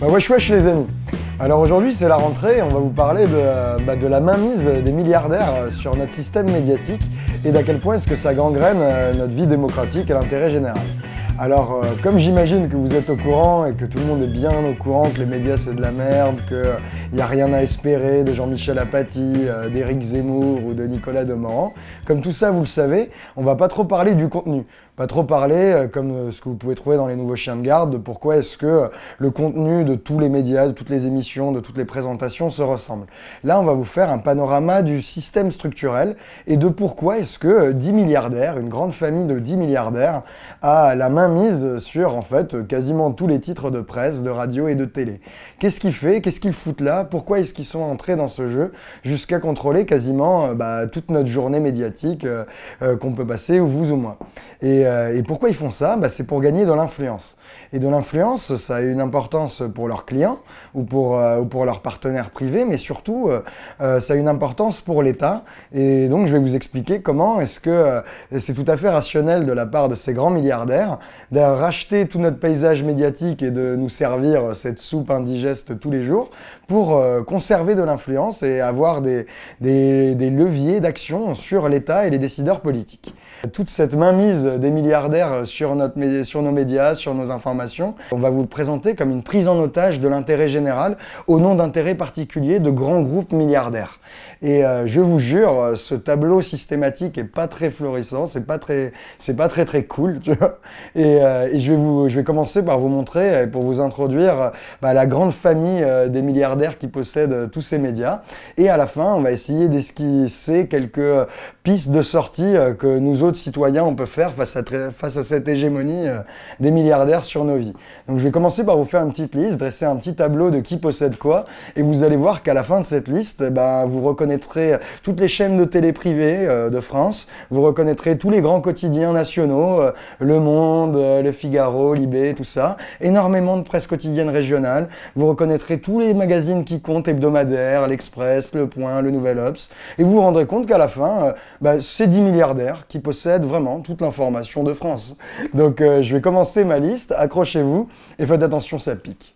Bah wesh wesh les amis Alors aujourd'hui c'est la rentrée et on va vous parler de, bah, la mainmise des milliardaires euh, sur notre système médiatique et d'à quel point est-ce que ça gangrène euh, notre vie démocratique et l'intérêt général. Alors euh, comme j'imagine que vous êtes au courant et que tout le monde est bien au courant que les médias c'est de la merde, qu'il n'y a rien à espérer de Jean-Michel Apathy, d'Éric Zemmour ou de Nicolas Demorand, comme tout ça vous le savez, on va pas trop parler du contenu pas trop parler, euh, comme euh, ce que vous pouvez trouver dans les nouveaux chiens de garde, de pourquoi est-ce que euh, le contenu de tous les médias, de toutes les émissions, de toutes les présentations se ressemble. Là, on va vous faire un panorama du système structurel et de pourquoi est-ce que 10 milliardaires, une grande famille de 10 milliardaires, a la main mise sur, en fait, quasiment tous les titres de presse, de radio et de télé. Qu'est-ce qu'ils fait Qu'est-ce qu'ils foutent là Pourquoi est-ce qu'ils sont entrés dans ce jeu jusqu'à contrôler quasiment bah, toute notre journée médiatique qu'on peut passer, vous ou moi euh, et pourquoi ils font ça bah, C'est pour gagner de l'influence. Et de l'influence, ça a une importance pour leurs clients ou pour, euh, ou pour leurs partenaires privés, mais surtout, euh, ça a une importance pour l'État. Et donc, je vais vous expliquer comment est-ce que c'est tout à fait rationnel de la part de ces grands milliardaires de racheter tout notre paysage médiatique et de nous servir cette soupe indigeste tous les jours pour conserver de l'influence et avoir des, des, des leviers d'action sur l'État et les décideurs politiques. Toute cette mainmise des euh, sur, nos médias, sur nos informations. On va vous présenter comme une prise en otage de l'intérêt général au nom d'intérêts particuliers de grands groupes milliardaires. Et euh, je vous jure, euh, ce tableau systématique est pas très florissant, c'est pas très, c'est pas très très cool. et, je vais vous, je vais commencer par vous montrer, et pour vous introduire, bah, la grande famille des milliardaires qui possèdent tous ces médias. Et à la fin, on va essayer d'esquisser quelques pistes de sortie que nous autres citoyens on peut faire face à face à cette hégémonie euh, des milliardaires sur nos vies. Donc je vais commencer par vous faire une petite liste, dresser un petit tableau de qui possède quoi, et vous allez voir qu'à la fin de cette liste, eh ben vous reconnaîtrez toutes les chaînes de télé privées euh, de France, vous reconnaîtrez tous les grands quotidiens nationaux, euh, Le Monde, Le Figaro, Libé, tout ça, énormément de presse quotidienne régionale, vous reconnaîtrez tous les magazines qui comptent, hebdomadaires, L'Express, Le Point, Le Nouvel Obs, et vous vous rendrez compte qu'à la fin, bah, c'est 10 milliardaires qui possèdent vraiment toute l'information de France. Donc euh, je vais commencer ma liste, accrochez-vous et faites attention, ça pique.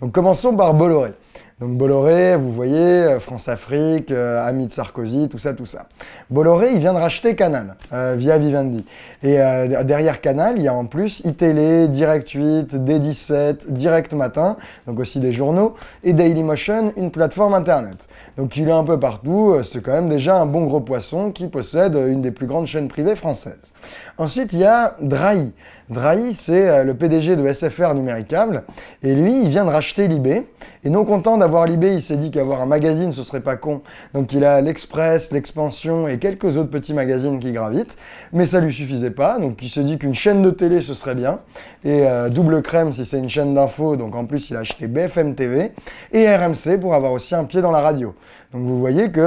Donc commençons par Bolloré. Donc Bolloré, vous voyez, euh, France-Afrique, euh, ami de Sarkozy, tout ça, tout ça. Bolloré, il vient de racheter Canal via Vivendi. Et derrière Canal, il y a en plus iTélé, Direct 8, D17, Direct Matin, donc aussi des journaux, et Dailymotion, une plateforme internet. Donc il est un peu partout, c'est quand même déjà un bon gros poisson qui possède une des plus grandes chaînes privées françaises. Ensuite, il y a Drahi. Drahi, c'est euh, le PDG de SFR Numéricable. Et lui, il vient de racheter Libé. Et non content d'avoir Libé, il s'est dit qu'avoir un magazine, ce serait pas con. Donc il a l'Express, l'Expansion et quelques autres petits magazines qui gravitent. Mais ça lui suffisait pas. Donc il s'est dit qu'une chaîne de télé, ce serait bien. Et euh, double crème si c'est une chaîne d'info. Donc en plus, il a acheté BFM TV et RMC pour avoir aussi un pied dans la radio. Donc vous voyez qu'il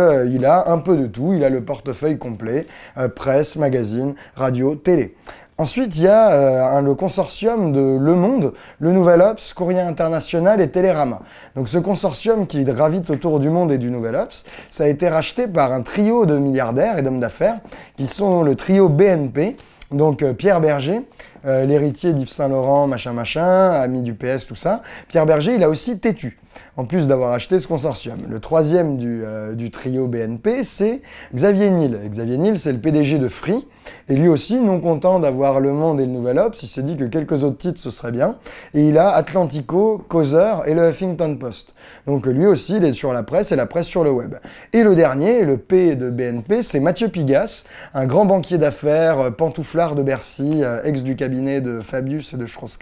euh, a un peu de tout, il a le portefeuille complet, euh, presse, magazine, radio, télé. Ensuite, il y a euh, le consortium de Le Monde, Le Nouvel Ops, Courrier International et Télérama. Donc ce consortium qui gravite autour du Monde et du Nouvel Ops, ça a été racheté par un trio de milliardaires et d'hommes d'affaires, qui sont le trio BNP, donc Pierre Berger, euh, l'héritier d'Yves Saint-Laurent, machin, machin, ami du PS, tout ça. Pierre Berger, il a aussi têtu, en plus d'avoir acheté ce consortium. Le troisième du, euh, trio BNP, c'est Xavier Niel. Xavier Niel, c'est le PDG de Free, et lui aussi, non content d'avoir Le Monde et le Nouvel Obs, il s'est dit que quelques autres titres, ce serait bien, et il a Atlantico, Causeur et le Huffington Post. Donc lui aussi, il est sur la presse et la presse sur le web. Et le dernier, le P de BNP, c'est Mathieu Pigas, un grand banquier d'affaires, euh, pantouflard de Bercy, ex du cabinet de Fabius et de strauss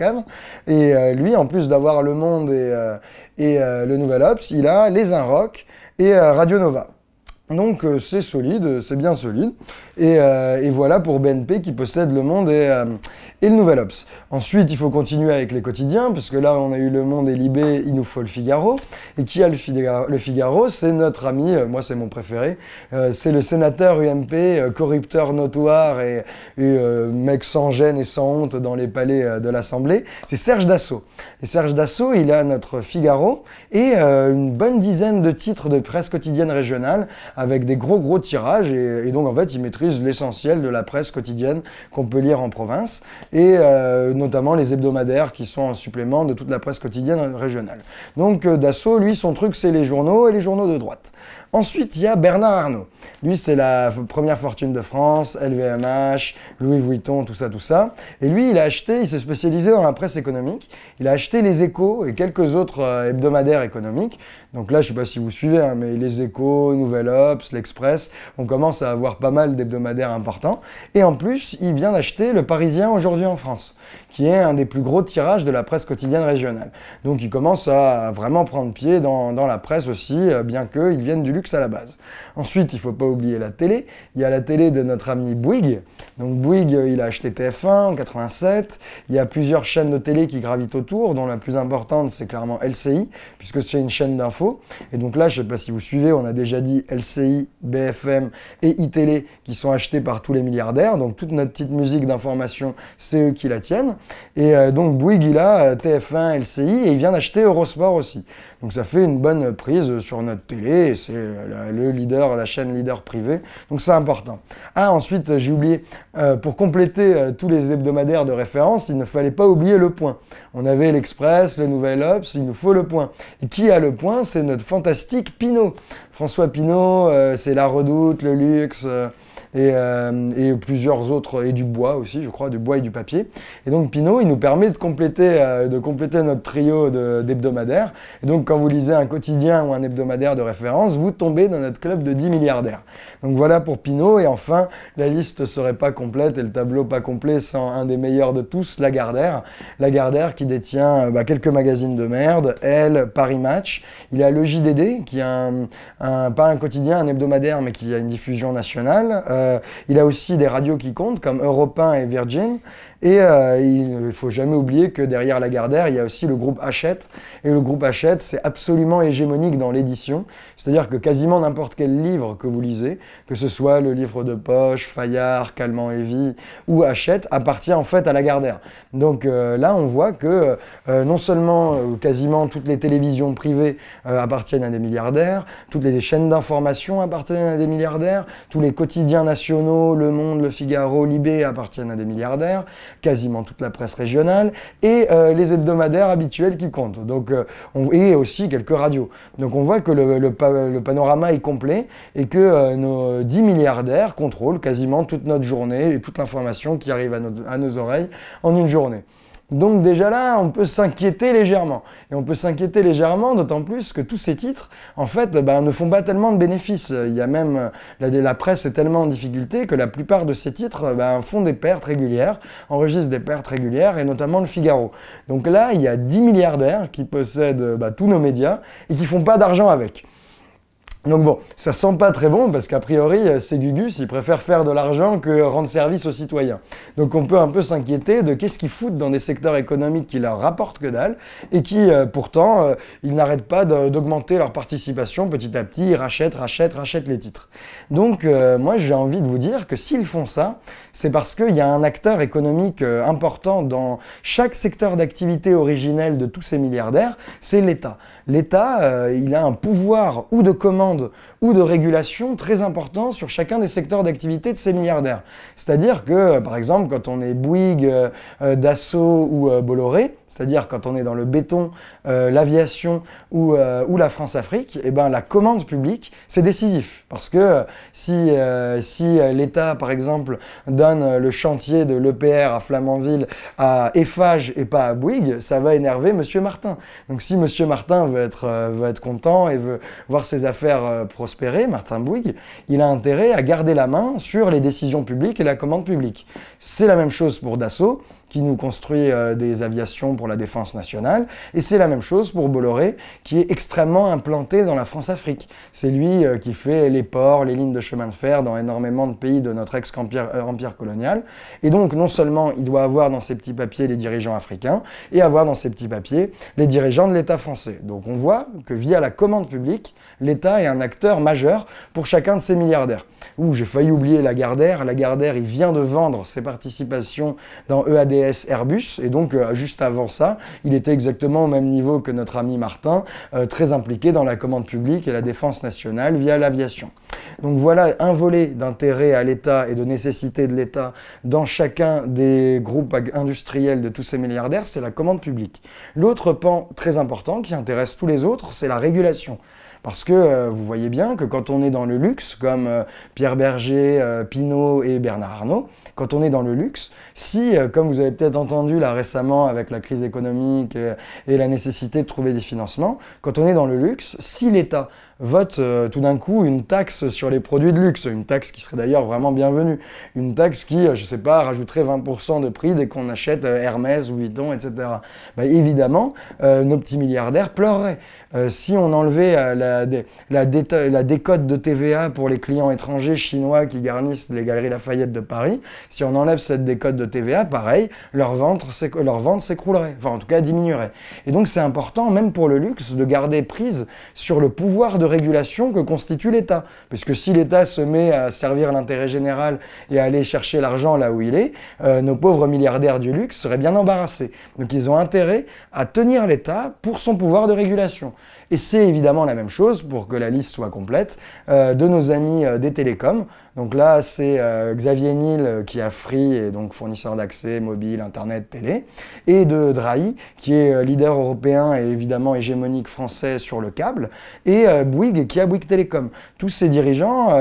Et euh, lui, en plus d'avoir Le Monde et, euh, euh, Le Nouvel Ops, il a Les Inrocks et Radio Nova. Donc euh, c'est solide, c'est bien solide. Et, euh, voilà pour BNP qui possède Le Monde et, euh, le Nouvel Ops. Ensuite, il faut continuer avec les quotidiens, puisque là on a eu Le Monde et Libé, il nous faut le Figaro. Et qui a le Figaro, C'est notre ami, moi c'est mon préféré, c'est le sénateur UMP, corrupteur notoire et, et mec sans gêne et sans honte dans les palais de l'Assemblée, c'est Serge Dassault. Et Serge Dassault, il a notre Figaro et une bonne dizaine de titres de presse quotidienne régionale avec des gros gros tirages et, donc en fait ils maîtrisent l'essentiel de la presse quotidienne qu'on peut lire en province et euh, notamment les hebdomadaires qui sont en supplément de toute la presse quotidienne régionale. Donc euh, Dassault, lui, son truc c'est les journaux et les journaux de droite. Ensuite, il y a Bernard Arnault. Lui, c'est la première fortune de France, LVMH, Louis Vuitton, tout ça, tout ça. Et lui, il a acheté, il s'est spécialisé dans la presse économique. Il a acheté les échos et quelques autres euh, hebdomadaires économiques. Donc là, je ne sais pas si vous suivez, hein, mais les échos, Nouvelle Ops, l'Express, on commence à avoir pas mal d'hebdomadaires importants. Et en plus, il vient d'acheter le Parisien aujourd'hui en France, qui est un des plus gros tirages de la presse quotidienne régionale. Donc il commence à vraiment prendre pied dans, la presse aussi, euh, bien qu'il vienne du à la base. Ensuite, il ne faut pas oublier la télé. Il y a la télé de notre ami Bouygues. Donc Bouygues, il a acheté TF1 en 87. Il y a plusieurs chaînes de télé qui gravitent autour, dont la plus importante, c'est clairement LCI, puisque c'est une chaîne d'info. Et donc là, je sais pas si vous suivez, on a déjà dit LCI, BFM et iTélé qui sont achetés par tous les milliardaires. Donc toute notre petite musique d'information, c'est eux qui la tiennent. Et euh, donc Bouygues, il a euh, TF1, LCI et il vient d'acheter Eurosport aussi. Donc ça fait une bonne prise sur notre télé c'est le, leader, la chaîne leader privé Donc c'est important. Ah, ensuite, j'ai oublié, euh, pour compléter euh, tous les hebdomadaires de référence, il ne fallait pas oublier le point. On avait l'Express, le Nouvel Ops, il nous faut le point. Et qui a le point C'est notre fantastique Pinot. François Pinot, euh, c'est La Redoute, le Luxe et, euh, et, plusieurs autres, et du bois aussi, je crois, du bois et du papier. Et donc Pinot, il nous permet de compléter, euh, de compléter notre trio d'hebdomadaires. Et donc quand vous lisez un quotidien ou un hebdomadaire de référence, vous tombez dans notre club de 10 milliardaires. Donc voilà pour Pinot. Et enfin, la liste serait pas complète et le tableau pas complet sans un des meilleurs de tous, Lagardère. Lagardère qui détient euh, bah, quelques magazines de merde, Elle, Paris Match. Il a le JDD, qui est un, pas un quotidien, un hebdomadaire, mais qui a une diffusion nationale. Euh, il a aussi des radios qui comptent, comme Europe 1 et Virgin. Et euh, il ne faut jamais oublier que derrière Lagardère, il y a aussi le groupe Hachette. Et le groupe Hachette, c'est absolument hégémonique dans l'édition. C'est-à-dire que quasiment n'importe quel livre que vous lisez, que ce soit le livre de poche, Fayard, Calment et Vie ou Hachette, appartient en fait à Lagardère. Donc euh, là, on voit que euh, non seulement quasiment toutes les télévisions privées appartiennent à des milliardaires, toutes les chaînes d'information appartiennent à des milliardaires, tous les quotidiens nationaux, Le Monde, Le Figaro, Libé appartiennent à des milliardaires quasiment toute la presse régionale, et euh, les hebdomadaires habituels qui comptent. Donc, euh, on, et aussi quelques radios. Donc on voit que le, panorama est complet et que euh, nos 10 milliardaires contrôlent quasiment toute notre journée et toute l'information qui arrive à nos oreilles en une journée. Donc déjà là, on peut s'inquiéter légèrement. Et on peut s'inquiéter légèrement, d'autant plus que tous ces titres, en fait, ben, ne font pas tellement de bénéfices. Il y a même, la, presse est tellement en difficulté que la plupart de ces titres ben, font des pertes régulières, enregistrent des pertes régulières, et notamment le Figaro. Donc là, il y a 10 milliardaires qui possèdent ben, tous nos médias et qui font pas d'argent avec. Donc bon, ça sent pas très bon parce qu'a priori, euh, ces Gugus, ils préfèrent faire de l'argent que rendre service aux citoyens. Donc on peut un peu s'inquiéter de qu'est-ce qu'ils foutent dans des secteurs économiques qui leur rapportent que dalle et qui euh, pourtant, euh, ils n'arrêtent pas d'augmenter leur participation petit à petit, ils rachètent, rachètent, rachètent les titres. Donc moi j'ai envie de vous dire que s'ils font ça, c'est parce qu'il y a un acteur économique important dans chaque secteur d'activité originel de tous ces milliardaires, c'est l'État l'État, euh, il a un pouvoir ou de commande ou de régulation très important sur chacun des secteurs d'activité de ces milliardaires. C'est-à-dire que, par exemple, quand on est Bouygues, euh, euh, Dassault ou Bolloré, c'est-à-dire quand on est dans le béton, euh, l'aviation euh, ou, la France-Afrique, et eh ben, la commande publique, c'est décisif. Parce que euh, si, l'État, par exemple, donne le chantier de l'EPR à Flamanville à Eiffage et pas à Bouygues, ça va énerver M. Martin. Donc si M. Martin veut être, veut être content et veut voir ses affaires prospérer, Martin Bouygues, il a intérêt à garder la main sur les décisions publiques et la commande publique. C'est la même chose pour Dassault qui nous construit euh, des aviations pour la défense nationale. Et c'est la même chose pour Bolloré, qui est extrêmement implanté dans la France-Afrique. C'est lui euh, qui fait les ports, les lignes de chemin de fer dans énormément de pays de notre ex-empire euh, colonial. Et donc, non seulement il doit avoir dans ses petits papiers les dirigeants africains, et avoir dans ses petits papiers les dirigeants de l'État français. Donc, on voit que via la commande publique, l'État est un acteur majeur pour chacun de ces milliardaires. Ouh, j'ai failli oublier Lagardère. Lagardère, il vient de vendre ses participations dans EADS Airbus. Et donc, euh, juste avant ça, il était exactement au même niveau que notre ami Martin, euh, très impliqué dans la commande publique et la défense nationale via l'aviation. Donc voilà un volet d'intérêt à l'État et de nécessité de l'État dans chacun des groupes industriels de tous ces milliardaires, c'est la commande publique. L'autre pan très important qui intéresse tous les autres, c'est la régulation. Parce que euh, vous voyez bien que quand on est dans le luxe, comme euh, Pierre Berger, euh, Pinault et Bernard Arnault, quand on est dans le luxe, si, comme vous avez peut-être entendu là récemment avec la crise économique et la nécessité de trouver des financements, quand on est dans le luxe, si l'État vote euh, tout d'un coup une taxe sur les produits de luxe, une taxe qui serait d'ailleurs vraiment bienvenue, une taxe qui, je euh, je sais pas, rajouterait 20% de prix dès qu'on achète euh, Hermès ou Vuitton, etc. Bah, évidemment, nos petits milliardaires pleureraient. si on enlevait la, la, la décote de TVA pour les clients étrangers chinois qui garnissent les galeries Lafayette de Paris, si on enlève cette décote de TVA, pareil, leur leur vente s'écroulerait, enfin en tout cas diminuerait. Et donc c'est important, même pour le luxe, de garder prise sur le pouvoir de régulation que constitue l'État. Puisque si l'État se met à servir l'intérêt général et à aller chercher l'argent là où il est, euh, nos pauvres milliardaires du luxe seraient bien embarrassés. Donc ils ont intérêt à tenir l'État pour son pouvoir de régulation. Et c'est évidemment la même chose, pour que la liste soit complète, euh, de nos amis euh, des télécoms. Donc là, c'est euh, Xavier Niel euh, qui a Free, et donc fournisseur d'accès mobile, internet, télé, et de Drahi, qui est euh, leader européen et évidemment hégémonique français sur le câble, et Bouygues qui a Bouygues Télécom. Tous ces dirigeants,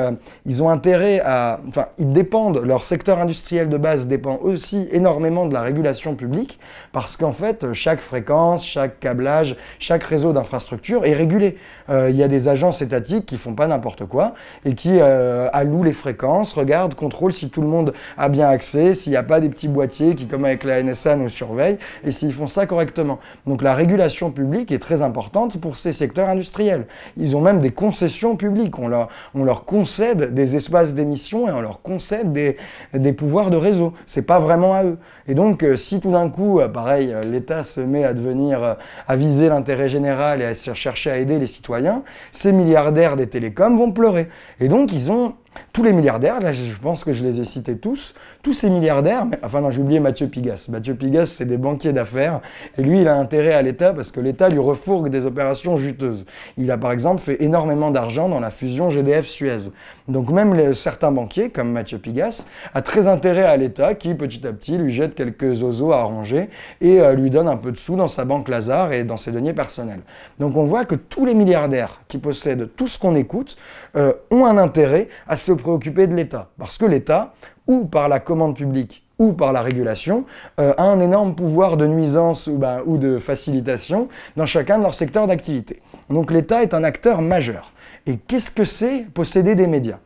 ils ont intérêt à... Enfin, ils dépendent, leur secteur industriel de base dépend aussi énormément de la régulation publique, parce qu'en fait, chaque fréquence, chaque câblage, chaque réseau d'infrastructure est régulé. Il y a des agences étatiques qui font pas n'importe quoi, et qui allouent les fréquences fréquence, regarde, contrôle si tout le monde a bien accès, s'il n'y a pas des petits boîtiers qui, comme avec la NSA, nous surveillent, et s'ils font ça correctement. Donc la régulation publique est très importante pour ces secteurs industriels. Ils ont même des concessions publiques, on leur, on leur concède des espaces d'émission et on leur concède des, des pouvoirs de réseau. C'est pas vraiment à eux. Et donc euh, si tout d'un coup, euh, pareil, euh, l'État se met à devenir, à viser l'intérêt général et à chercher à aider les citoyens, ces milliardaires des télécoms vont pleurer. Et donc ils ont tous les milliardaires, là je pense que je les ai cités tous, tous ces milliardaires, mais, enfin non j'ai oublié Mathieu Pigas. Mathieu Pigas c'est des banquiers d'affaires et lui il a intérêt à l'État parce que l'État lui refourgue des opérations juteuses. Il a par exemple fait énormément d'argent dans la fusion GDF-Suez. Donc même les, certains banquiers comme Mathieu Pigas a très intérêt à l'État qui petit à petit lui jette quelques oseaux à ranger et euh, lui donne un peu de sous dans sa banque Lazare et dans ses deniers personnels. Donc on voit que tous les milliardaires qui possèdent tout ce qu'on écoute euh, ont un intérêt à se préoccuper de l'État. Parce que l'État, ou par la commande publique, ou par la régulation, euh, a un énorme pouvoir de nuisance ou, ben, ou de facilitation dans chacun de leurs secteurs d'activité. Donc l'État est un acteur majeur. Et qu'est-ce que c'est posséder des médias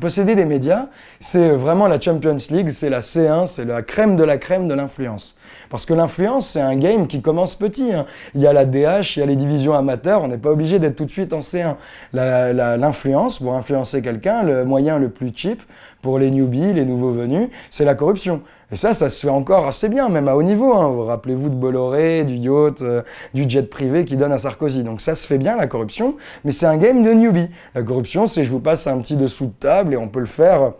Posséder des médias, c'est vraiment la Champions League, c'est la C1, c'est la crème de la crème de l'influence. Parce que l'influence, c'est un game qui commence petit. Hein. Il y a la DH, il y a les divisions amateurs, on n'est pas obligé d'être tout de suite en C1. L'influence, pour influencer quelqu'un, le moyen le plus cheap pour les newbies, les nouveaux venus, c'est la corruption. Et ça, ça se fait encore assez bien, même à haut niveau. Hein. Vous rappelez-vous de Bolloré, du yacht, euh, du jet privé qui donne à Sarkozy. Donc ça se fait bien, la corruption, mais c'est un game de newbie. La corruption, c'est je vous passe un petit dessous de table et on peut le faire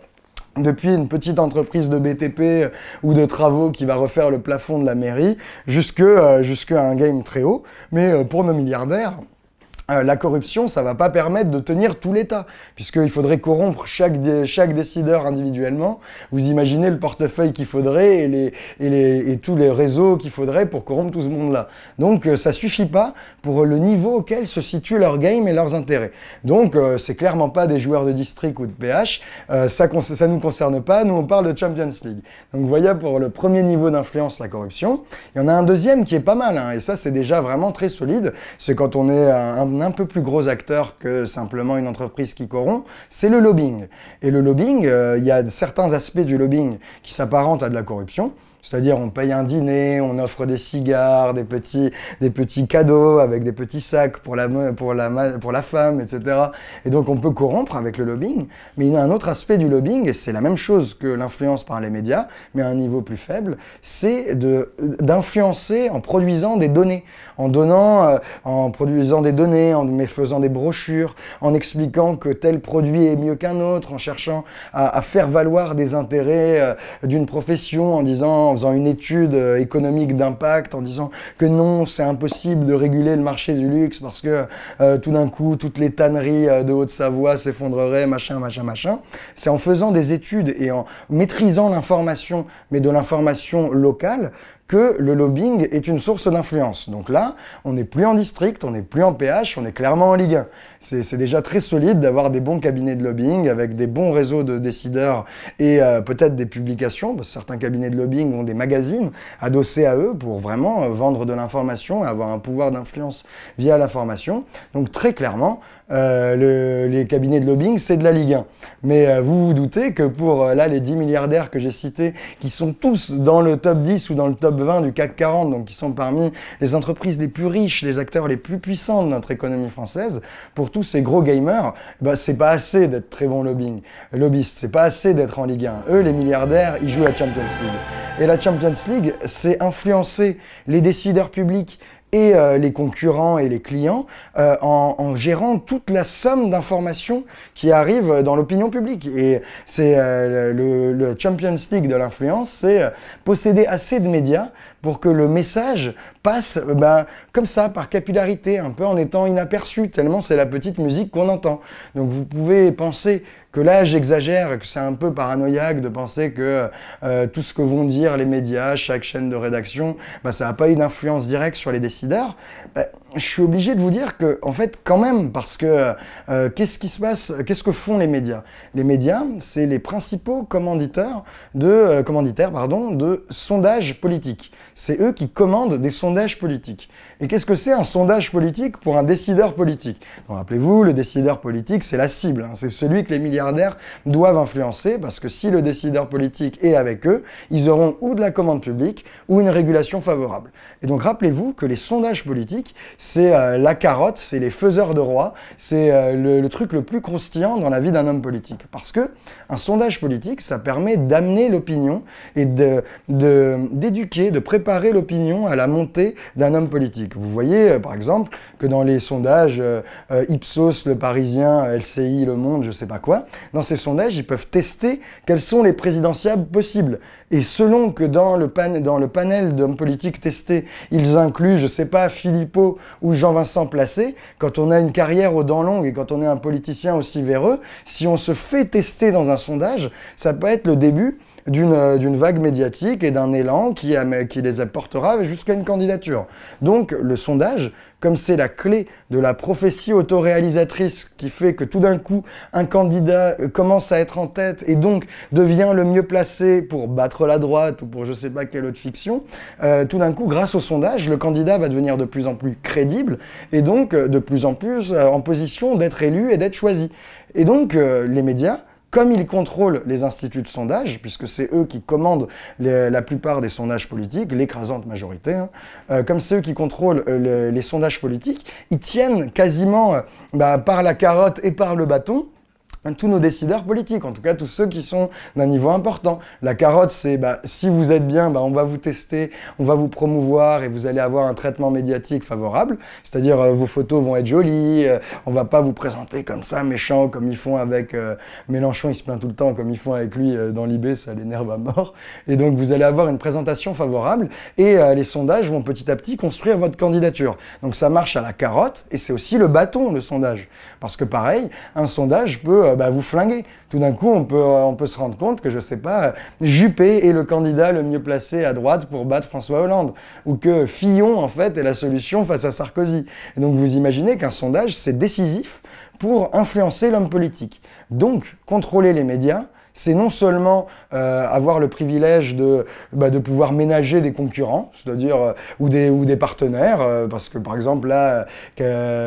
depuis une petite entreprise de BTP euh, ou de travaux qui va refaire le plafond de la mairie, jusque euh, jusqu'à un game très haut. Mais pour nos milliardaires, euh, la corruption, ça ne va pas permettre de tenir tout l'État, puisqu'il faudrait corrompre chaque, décideur individuellement. Vous imaginez le portefeuille qu'il faudrait et, tous les réseaux qu'il faudrait pour corrompre tout ce monde-là. Donc ça euh, ça suffit pas pour le niveau auquel se situent leurs games et leurs intérêts. Donc ce euh, c'est clairement pas des joueurs de district ou de PH, ça, ne nous concerne pas, nous on parle de Champions League. Donc voilà pour le premier niveau d'influence, la corruption. Il y en a un deuxième qui est pas mal, hein, et ça c'est déjà vraiment très solide, c'est quand on est un un peu plus gros acteur que simplement une entreprise qui corrompt, c'est le lobbying. Et le lobbying, euh, il y a certains aspects du lobbying qui s'apparentent à de la corruption. C'est-à-dire, on paye un dîner, on offre des cigares, des petits, des petits cadeaux avec des petits sacs pour la, pour, la, femme, etc. Et donc, on peut corrompre avec le lobbying. Mais il y a un autre aspect du lobbying, et c'est la même chose que l'influence par les médias, mais à un niveau plus faible, c'est d'influencer en produisant des données, en donnant, euh, en produisant des données, en faisant des brochures, en expliquant que tel produit est mieux qu'un autre, en cherchant à, faire valoir des intérêts euh, d'une profession, en disant en faisant une étude euh, économique d'impact, en disant que non, c'est impossible de réguler le marché du luxe parce que euh, tout d'un coup, toutes les tanneries euh, de Haute-Savoie s'effondreraient, machin, machin, machin. C'est en faisant des études et en maîtrisant l'information, mais de l'information locale, le lobbying est une source d'influence. Donc là, on n'est plus en district, on n'est plus en PH, on est clairement en Ligue 1. C'est déjà très solide d'avoir des bons cabinets de lobbying avec des bons réseaux de décideurs et euh, peut-être des publications. certains cabinets de lobbying ont des magazines adossés à eux pour vraiment euh, vendre de l'information, et avoir un pouvoir d'influence via la formation Donc très clairement, euh, le, les cabinets de lobbying, c'est de la Ligue 1. Mais euh, vous vous doutez que pour euh, là, les 10 milliardaires que j'ai cités, qui sont tous dans le top 10 ou dans le top 20 du CAC 40, donc qui sont parmi les entreprises les plus riches, les acteurs les plus puissants de notre économie française, pour tous ces gros gamers, bah, c'est pas assez d'être très bon lobbying, lobbyiste, c'est pas assez d'être en Ligue 1. Eux, les milliardaires, ils jouent la Champions League. Et la Champions League, c'est influencer les décideurs publics, et euh, les concurrents et les clients euh, en, gérant toute la somme d'informations qui arrivent dans l'opinion publique. Et c'est euh, le, le, Champions League de l'influence, c'est posséder assez de médias pour que le message passe bah, comme ça, par capillarité, un peu en étant inaperçu, tellement c'est la petite musique qu'on entend. Donc vous pouvez penser que là j'exagère, que c'est un peu paranoïaque de penser que euh, tout ce que vont dire les médias, chaque chaîne de rédaction, bah, ça n'a pas eu d'influence directe sur les décideurs. Bah, je suis obligé de vous dire que, en fait, quand même, parce que euh, qu'est-ce qui se passe, qu'est-ce que font les médias Les médias, c'est les principaux de, euh, commanditaires pardon, de sondages politiques. C'est eux qui commandent des sondages politiques. Et qu'est-ce que c'est un sondage politique pour un décideur politique Rappelez-vous, le décideur politique, c'est la cible, hein. c'est celui que les milliardaires doivent influencer, parce que si le décideur politique est avec eux, ils auront ou de la commande publique ou une régulation favorable. Et donc rappelez-vous que les sondages politiques, c'est euh, la carotte, c'est les faiseurs de rois, c'est euh, le, truc le plus constillant dans la vie d'un homme politique. Parce que un sondage politique, ça permet d'amener l'opinion et d'éduquer, de, préparer l'opinion à la montée d'un homme politique. Vous voyez, euh, par exemple, que dans les sondages Ipsos, Le Parisien, LCI, Le Monde, je sais pas quoi, dans ces sondages, ils peuvent tester quels sont les présidentiables possibles. Et selon que dans le, dans le panel d'hommes politiques testés, ils incluent, je sais pas, Philippot où Jean-Vincent Placé, quand on a une carrière aux dents longues et quand on est un politicien aussi véreux, si on se fait tester dans un sondage, ça peut être le début euh, d'une vague médiatique et d'un élan qui, les apportera jusqu'à une candidature. Donc le sondage, comme c'est la clé de la prophétie autoréalisatrice qui fait que tout d'un coup un candidat euh, commence à être en tête et donc devient le mieux placé pour battre la droite ou pour je sais pas quelle autre fiction, euh, tout d'un coup grâce au sondage le candidat va devenir de plus en plus crédible et donc de plus en plus en position d'être élu et d'être choisi. Et donc les médias comme ils contrôlent les instituts de sondage, puisque c'est eux qui commandent la plupart des sondages politiques, l'écrasante majorité, hein, euh, comme c'est eux qui contrôlent euh, les, sondages politiques, ils tiennent quasiment euh, bah, par la carotte et par le bâton tous nos décideurs politiques, en tout cas tous ceux qui sont d'un niveau important. La carotte, c'est bah, si vous êtes bien, bah, on va vous tester, on va vous promouvoir et vous allez avoir un traitement médiatique favorable. C'est-à-dire euh, vos photos vont être jolies, euh, on va pas vous présenter comme ça, méchant, comme ils font avec euh, Mélenchon, il se plaint tout le temps, comme ils font avec lui dans l'IB, ça l'énerve à mort. Et donc vous allez avoir une présentation favorable et les sondages vont petit à petit construire votre candidature. Donc ça marche à la carotte et c'est aussi le bâton, le sondage. Parce que pareil, un sondage peut euh, bah, vous flinguer. Tout d'un coup, on peut, euh, on peut se rendre compte que, je ne sais pas, euh, Juppé est le candidat le mieux placé à droite pour battre François Hollande. Ou que Fillon, en fait, est la solution face à Sarkozy. donc, vous imaginez qu'un sondage, c'est décisif pour influencer l'homme politique. Donc, contrôler les médias, c'est non seulement avoir le privilège de, bah, de pouvoir ménager des concurrents, c'est-à-dire ou, des, ou des partenaires, parce que par exemple là,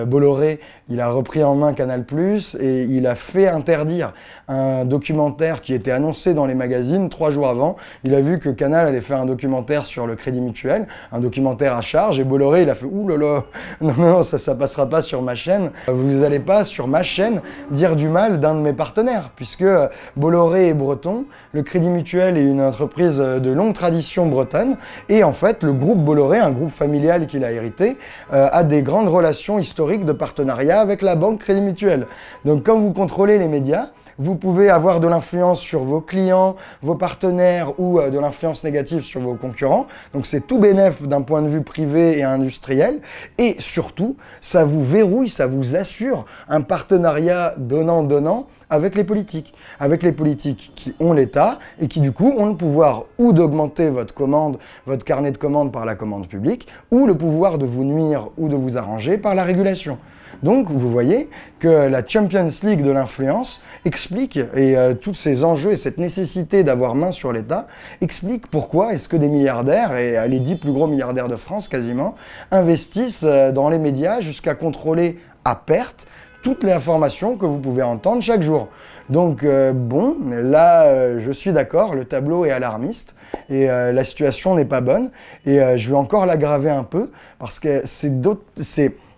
Bolloré il a repris en main Canal ⁇ et il a fait interdire un documentaire qui était annoncé dans les magazines trois jours avant. Il a vu que Canal allait faire un documentaire sur le crédit mutuel, un documentaire à charge, et Bolloré, il a fait « Ouh là là, non, non, ça, ça passera pas sur ma chaîne, vous allez pas sur ma chaîne dire du mal d'un de mes partenaires, puisque euh, Bolloré est breton, le crédit mutuel est une entreprise euh, de longue tradition bretonne, et en fait, le groupe Bolloré, un groupe familial qu'il a hérité, euh, a des grandes relations historiques de partenariat avec la banque Crédit Mutuel. Donc quand vous contrôlez les médias, vous pouvez avoir de l'influence sur vos clients, vos partenaires ou euh, de l'influence négative sur vos concurrents. Donc c'est tout bénéf d'un point de vue privé et industriel. Et surtout, ça vous verrouille, ça vous assure un partenariat donnant-donnant avec les politiques. Avec les politiques qui ont l'État et qui du coup ont le pouvoir ou d'augmenter votre commande, votre carnet de commande par la commande publique, ou le pouvoir de vous nuire ou de vous arranger par la régulation. Donc vous voyez que la Champions League de l'influence explique, et euh, tous ces enjeux et cette nécessité d'avoir main sur l'État, explique pourquoi est-ce que des milliardaires, et euh, les dix plus gros milliardaires de France quasiment, investissent euh, dans les médias jusqu'à contrôler à perte toutes les informations que vous pouvez entendre chaque jour. Donc bon, là je suis d'accord, le tableau est alarmiste et la situation n'est pas bonne et je vais encore l'aggraver un peu parce que c'est d'autres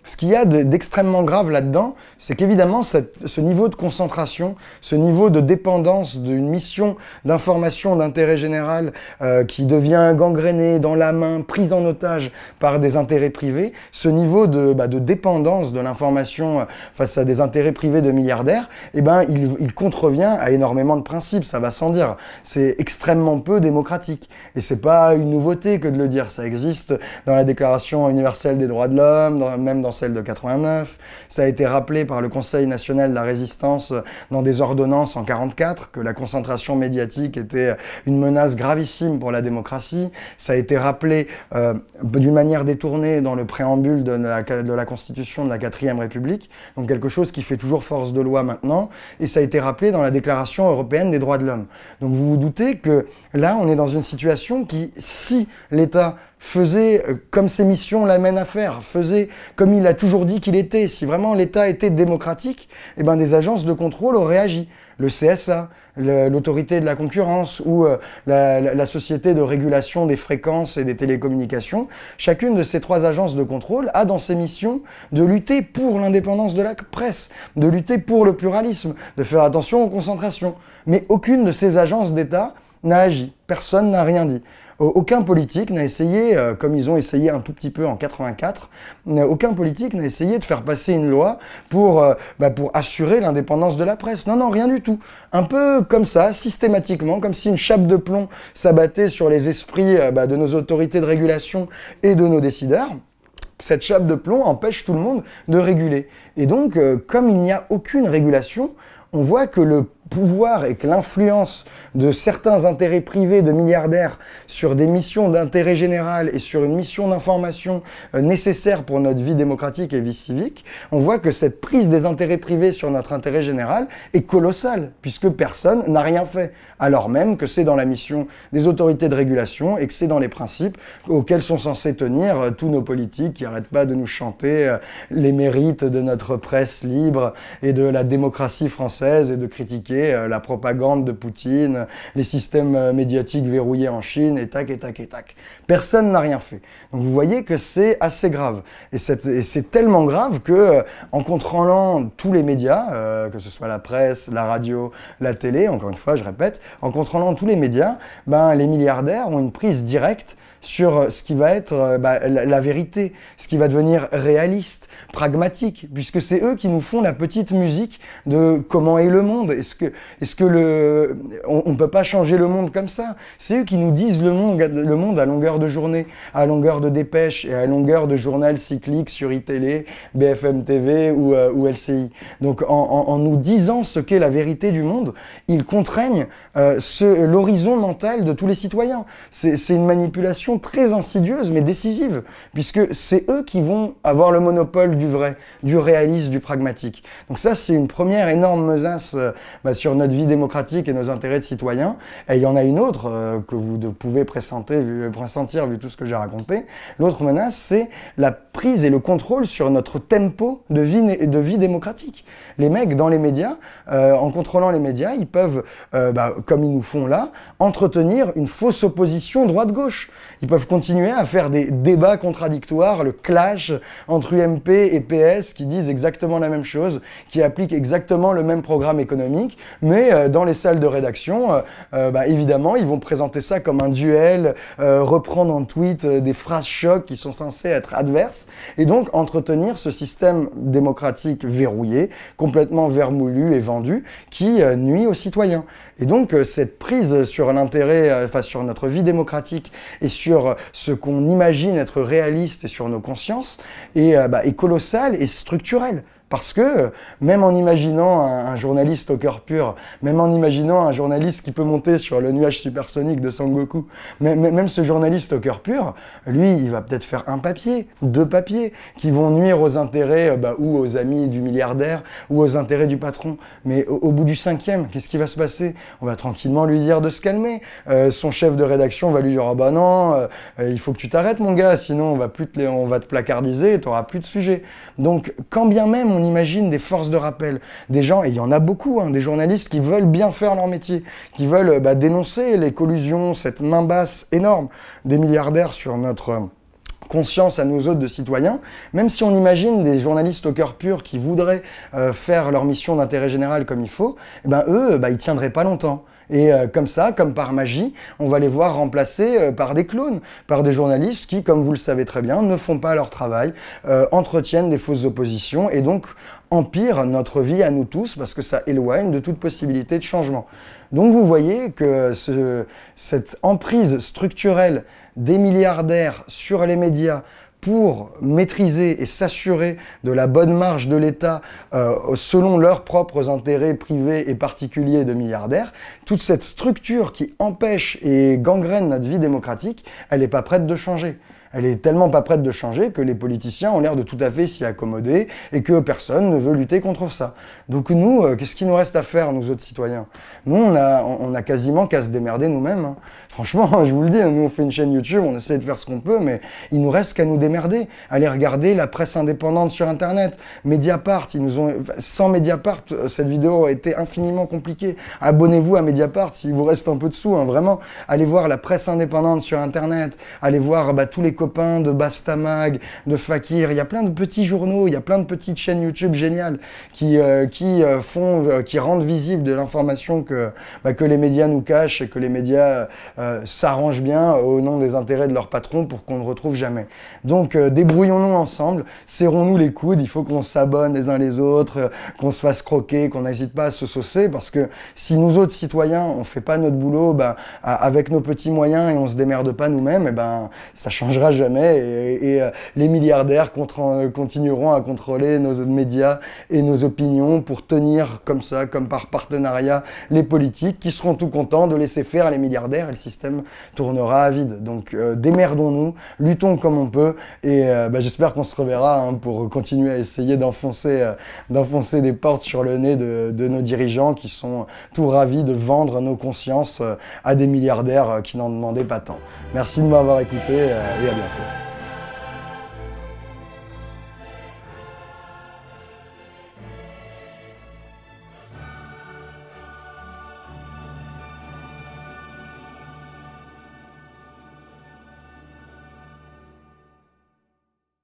ce qu'il y a d'extrêmement grave là-dedans, c'est qu'évidemment, ce niveau de concentration, ce niveau de dépendance d'une mission d'information d'intérêt général euh, qui devient gangrénée dans la main, prise en otage par des intérêts privés, ce niveau de, bah, de dépendance de l'information euh, face à des intérêts privés de milliardaires, et eh ben, il, il contrevient à énormément de principes, ça va sans dire. C'est extrêmement peu démocratique. Et c'est pas une nouveauté que de le dire. Ça existe dans la Déclaration universelle des droits de l'homme, même dans celle de 89. Ça a été rappelé par le Conseil national de la résistance dans des ordonnances en 44 que la concentration médiatique était une menace gravissime pour la démocratie. Ça a été rappelé euh, d'une manière détournée dans le préambule de la, Constitution de la 4 République. Donc quelque chose qui fait toujours force de loi maintenant. Et ça a été rappelé dans la Déclaration européenne des droits de l'homme. Donc vous vous doutez que Là, on est dans une situation qui, si l'État faisait euh, comme ses missions l'amènent à faire, faisait comme il a toujours dit qu'il était, si vraiment l'État était démocratique, eh ben des agences de contrôle auraient agi. Le CSA, l'autorité de la concurrence ou euh, la, société de régulation des fréquences et des télécommunications, chacune de ces trois agences de contrôle a dans ses missions de lutter pour l'indépendance de la presse, de lutter pour le pluralisme, de faire attention aux concentrations. Mais aucune de ces agences d'État n'a agi, personne n'a rien dit. Aucun politique n'a essayé, euh, comme ils ont essayé un tout petit peu en 84, aucun politique n'a essayé de faire passer une loi euh, bah, pour, assurer l'indépendance de la presse. Non, non, rien du tout. Un peu comme ça, systématiquement, comme si une chape de plomb s'abattait sur les esprits euh, bah, de nos autorités de régulation et de nos décideurs cette chape de plomb empêche tout le monde de réguler. Et donc, comme il n'y a aucune régulation, on voit que le pouvoir et que l'influence de certains intérêts privés de milliardaires sur des missions d'intérêt général et sur une mission d'information euh, nécessaire pour notre vie démocratique et vie civique, on voit que cette prise des intérêts privés sur notre intérêt général est colossale, puisque personne n'a rien fait, alors même que c'est dans la mission des autorités de régulation et que c'est dans les principes auxquels sont censés tenir euh, tous nos politiques qui n'arrêtent pas de nous chanter euh, les mérites de notre presse libre et de la démocratie française et de critiquer euh, la propagande de Poutine, les systèmes euh, médiatiques verrouillés en Chine, et tac, et tac, et tac. Personne n'a rien fait. Donc vous voyez que c'est assez grave. Et c'est tellement grave que, euh, en contrôlant tous les médias, que ce soit la presse, la radio, la télé, encore une fois, je répète, en contrôlant tous les médias, ben, les milliardaires ont une prise directe sur euh, ce qui va être euh, bah, la, vérité, ce qui va devenir réaliste, pragmatique, puisque c'est eux qui nous font la petite musique de comment est le monde. Est-ce que, est-ce que le, on, ne peut pas changer le monde comme ça C'est eux qui nous disent le monde, le monde à longueur de journée, à longueur de dépêche et à longueur de journal cyclique sur iTélé, BFM TV ou, euh, LCI. Donc en, nous disant ce qu'est la vérité du monde, ils contraignent l'horizon mental de tous les citoyens. C'est une manipulation très insidieuse mais décisive, puisque c'est eux qui vont avoir le monopole du vrai, du réaliste, du pragmatique. Donc ça, c'est une première énorme menace euh, bah, sur notre vie démocratique et nos intérêts de citoyens. Et il y en a une autre euh, que vous pouvez pressentir vu, vu tout ce que j'ai raconté. L'autre menace, c'est la prise et le contrôle sur notre tempo de vie, de vie démocratique. Les mecs, dans les médias, euh, en contrôlant les médias, ils peuvent, bah, comme ils nous font là, entretenir une fausse opposition droite-gauche. Ils peuvent continuer à faire des débats contradictoires, le clash entre UMP et PS qui disent exactement la même chose, qui appliquent exactement le même programme économique, mais euh, dans les salles de rédaction, euh, euh, bah, évidemment, ils vont présenter ça comme un duel, reprendre en tweet des phrases chocs qui sont censées être adverses, et donc entretenir ce système démocratique verrouillé, complètement vermoulu et vendu, qui nuit aux citoyens. Et donc cette prise sur l'intérêt, enfin sur notre vie démocratique et sur sur ce qu'on imagine être réaliste et sur nos consciences euh, bah, est, colossal et structurel. Parce que même en imaginant un, journaliste au cœur pur, même en imaginant un journaliste qui peut monter sur le nuage supersonique de Sangoku, même, même ce journaliste au cœur pur, lui, il va peut-être faire un papier, deux papiers, qui vont nuire aux intérêts euh, bah, ou aux amis du milliardaire ou aux intérêts du patron. Mais au, bout du cinquième, qu'est-ce qui va se passer On va tranquillement lui dire de se calmer. Euh, son chef de rédaction va lui dire ah bah non, euh, il faut que tu t'arrêtes mon gars, sinon on va plus te, on va te placardiser, t'auras plus de sujet. Donc quand bien même on imagine des forces de rappel, des gens, et il y en a beaucoup, hein, des journalistes qui veulent bien faire leur métier, qui veulent euh, bah, dénoncer les collusions, cette main basse énorme des milliardaires sur notre euh, conscience à nous autres de citoyens, même si on imagine des journalistes au cœur pur qui voudraient euh, faire leur mission d'intérêt général comme il faut, eh ben eux, bah, ils tiendraient pas longtemps. Et euh, comme ça, comme par magie, on va les voir remplacés euh, par des clones, par des journalistes qui, comme vous le savez très bien, ne font pas leur travail, euh, entretiennent des fausses oppositions et donc empirent notre vie à nous tous parce que ça éloigne de toute possibilité de changement. Donc vous voyez que cette emprise structurelle des milliardaires sur les médias, pour maîtriser et s'assurer de la bonne marge de l'État euh, selon leurs propres intérêts privés et particuliers de milliardaires, toute cette structure qui empêche et gangrène notre vie démocratique, elle n'est pas prête de changer. Elle est tellement pas prête de changer que les politiciens ont l'air de tout à fait s'y accommoder et que personne ne veut lutter contre ça. Donc nous, euh, qu'est-ce qu'il nous reste à faire, nous autres citoyens Nous, on a, quasiment qu'à se démerder nous-mêmes. Hein. Franchement, je vous le dis, hein, nous on fait une chaîne YouTube, on essaie de faire ce qu'on peut, mais il nous reste qu'à nous démerder. aller regarder la presse indépendante sur Internet, Mediapart, ils nous ont... sans Mediapart, euh, cette vidéo aurait été infiniment compliquée. Abonnez-vous à Mediapart s'il vous reste un peu de sous, hein, vraiment. Allez voir la presse indépendante sur Internet, allez voir bah, tous les copains de Bastamag, de Fakir. Il y a plein de petits journaux, il y a plein de petites chaînes YouTube géniales qui, euh, qui euh, font, euh, qui rendent visible de l'information que, bah, que les médias nous cachent et que les médias s'arrangent bien au nom des intérêts de leurs patrons pour qu'on ne retrouve jamais. Donc débrouillons-nous ensemble, serrons-nous les coudes. Il faut qu'on s'abonne les uns les autres, qu'on se fasse croquer, qu'on n'hésite pas à se saucer parce que si nous autres citoyens on fait pas notre boulot, bah, avec nos petits moyens et on se démerde pas nous-mêmes, eh ben ça changera jamais et, euh, les milliardaires continueront à contrôler nos médias et nos opinions pour tenir comme ça, comme par partenariat, les politiques qui seront tout contents de laisser faire les milliardaires et le système tournera à vide. Donc euh, démerdons-nous, luttons comme on peut et euh, bah, j'espère qu'on se reverra hein, pour continuer à essayer d'enfoncer d'enfoncer des portes sur le nez de, de, nos dirigeants qui sont tout ravis de vendre nos consciences à des milliardaires qui n'en demandaient pas tant. Merci de m'avoir écouté et à bientôt. Jakob.